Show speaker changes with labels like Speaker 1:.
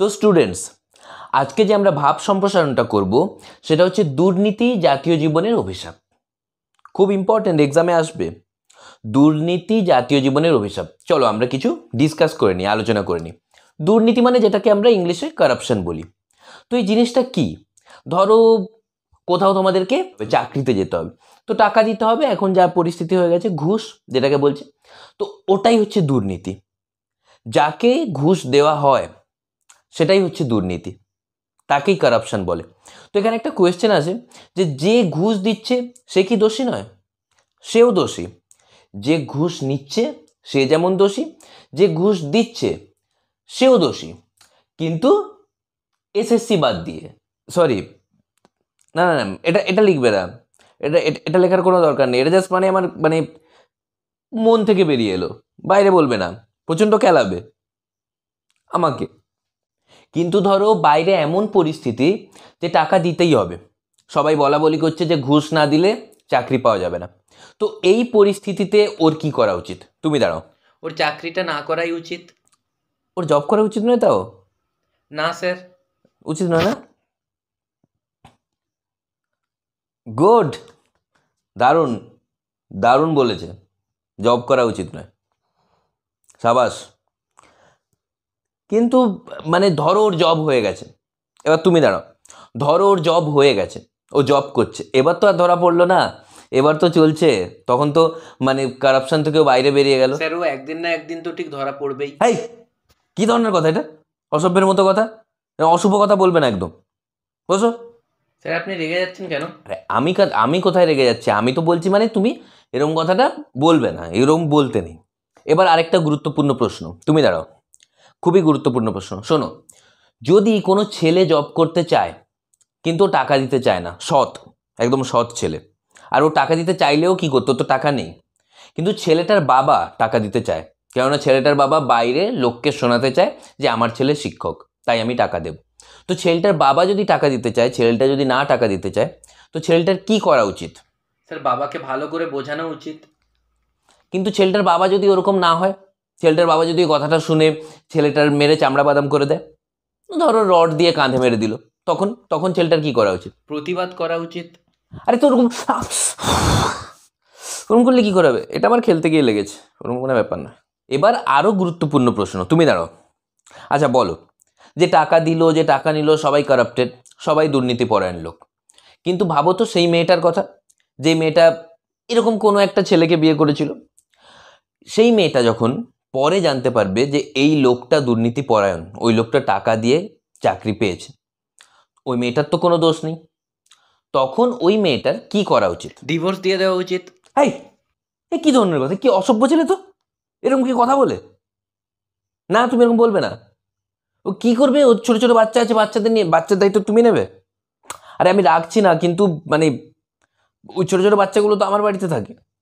Speaker 1: তো স্টুডেন্টস আজকে যে আমরা ভাব সম্প্রসারণটা করব সেটা হচ্ছে দুর্নীতি জাতীয় জীবনের অভিশাপ খুব ইম্পর্টেন্ট এক্সামে আসবে দুর্নীতি জাতীয় জীবনের অভিশাপ চলো আমরা কিছু ডিসকাস করে নিই আলোচনা করে নিই দুর্নীতি মানে যেটাকে আমরা ইংলিশে কারাপশন বলি তো এই জিনিসটা কি ধরো কোথাও তোমাদেরকে চাকরিতে যেতে হবে তো টাকা দিতে হবে এখন যা পরিস্থিতি হয়ে গেছে ঘুষ যেটাকে বলছে তো ওটাই হচ্ছে দুর্নীতি যাকে ঘুষ দেওয়া হয় সেটাই হচ্ছে দুর্নীতি তাকেই করাপশন বলে তো এখানে একটা কোয়েশ্চেন আছে যে যে ঘুষ দিচ্ছে সে কি দোষী নয় সেও দোষী যে ঘুষ নিচ্ছে সে যেমন দোষী যে ঘুষ দিচ্ছে সেও দোষী কিন্তু এসএসসি বাদ দিয়ে সরি না না না এটা এটা লিখবে না এটা এটা লেখার কোনো দরকার নেই এটা জাস্ট মানে আমার মানে মন থেকে বেরিয়ে এলো বাইরে বলবে না প্রচণ্ড খেলাবে আমাকে কিন্তু ধরো বাইরে এমন পরিস্থিতি যে টাকা দিতেই হবে সবাই বলা বলি করছে যে ঘুষ না দিলে চাকরি পাওয়া যাবে না তো এই পরিস্থিতিতে ওর কি করা উচিত তুমি দাঁড়াও ওর চাকরিটা না করাই উচিত ওর জব করা উচিত নয় তাও না স্যার উচিত নয় না গুড দারুণ দারুণ বলেছে জব করা উচিত নয় সাবাস কিন্তু মানে ধরো ওর জব হয়ে গেছে এবার তুমি দাঁড়াও ধরো ওর জব হয়ে গেছে ও জব করছে এবার তো আর ধরা পড়লো না এবার তো চলছে তখন তো মানে কারাপশন তো কেউ বাইরে বেরিয়ে গেল স্যার ও একদিন না একদিন তো ঠিক ধরা পড়বেই হাই কি ধরনের কথা এটা অসভ্যের মতো কথা অশুভ কথা বলবে না একদম বসো স্যার আপনি রেগে যাচ্ছেন কেন আরে আমি আমি কোথায় রেগে যাচ্ছি আমি তো বলছি মানে তুমি এরকম কথাটা বলবে না এরকম বলতে নেই এবার আরেকটা গুরুত্বপূর্ণ প্রশ্ন তুমি দাঁড়াও খুবই গুরুত্বপূর্ণ প্রশ্ন শোনো যদি কোনো ছেলে জব করতে চায় কিন্তু টাকা দিতে চায় না সৎ একদম সৎ ছেলে আর ও টাকা দিতে চাইলেও কি করতো তো টাকা নেই কিন্তু ছেলেটার বাবা টাকা দিতে চায় কেননা ছেলেটার বাবা বাইরে লোককে শোনাতে চায় যে আমার ছেলে শিক্ষক তাই আমি টাকা দেব তো ছেলেটার বাবা যদি টাকা দিতে চায় ছেলেটা যদি না টাকা দিতে চায় তো ছেলেটার কি করা উচিত স্যার বাবাকে ভালো করে বোঝানো উচিত কিন্তু ছেলেটার বাবা যদি ওরকম না হয় ছেলেটার বাবা যদি কথাটা শুনে ছেলেটার মেরে চামড়া বাদাম করে দেয় ধরো রড দিয়ে কাঁধে মেরে দিল তখন তখন ছেলেটার কি করা উচিত প্রতিবাদ করা উচিত আরে তো ওরকম ওরকম করলে কী করাবে এটা আমার খেলতে গিয়ে লেগেছে ওরকম কোনো ব্যাপার না এবার আরও গুরুত্বপূর্ণ প্রশ্ন তুমি দাঁড়াও আচ্ছা বলো যে টাকা দিল যে টাকা নিল সবাই কারাপ্টেড সবাই দুর্নীতি পরায়ণ লোক কিন্তু ভাবো তো সেই মেয়েটার কথা যে মেয়েটা এরকম কোনো একটা ছেলেকে বিয়ে করেছিল সেই মেয়েটা যখন পরে জানতে পারবে যে এই লোকটা দুর্নীতি পরায়ণ ওই লোকটা টাকা দিয়ে চাকরি পেয়েছে ওই মেয়েটার তো কোনো দোষ নেই তখন ওই মেয়েটার কি করা উচিত ডিভোর্স দিয়ে দেওয়া উচিত এই এ কী ধরনের কথা কি অসভ্য ছেলে তো এরকম কি কথা বলে না তুমি এরকম বলবে না ও কি করবে ও ছোটো ছোটো বাচ্চা আছে বাচ্চাদের নিয়ে বাচ্চার দায়িত্ব তুমি নেবে আরে আমি রাখছি না কিন্তু মানে ওই ছোটো ছোটো বাচ্চাগুলো তো আমার বাড়িতে থাকে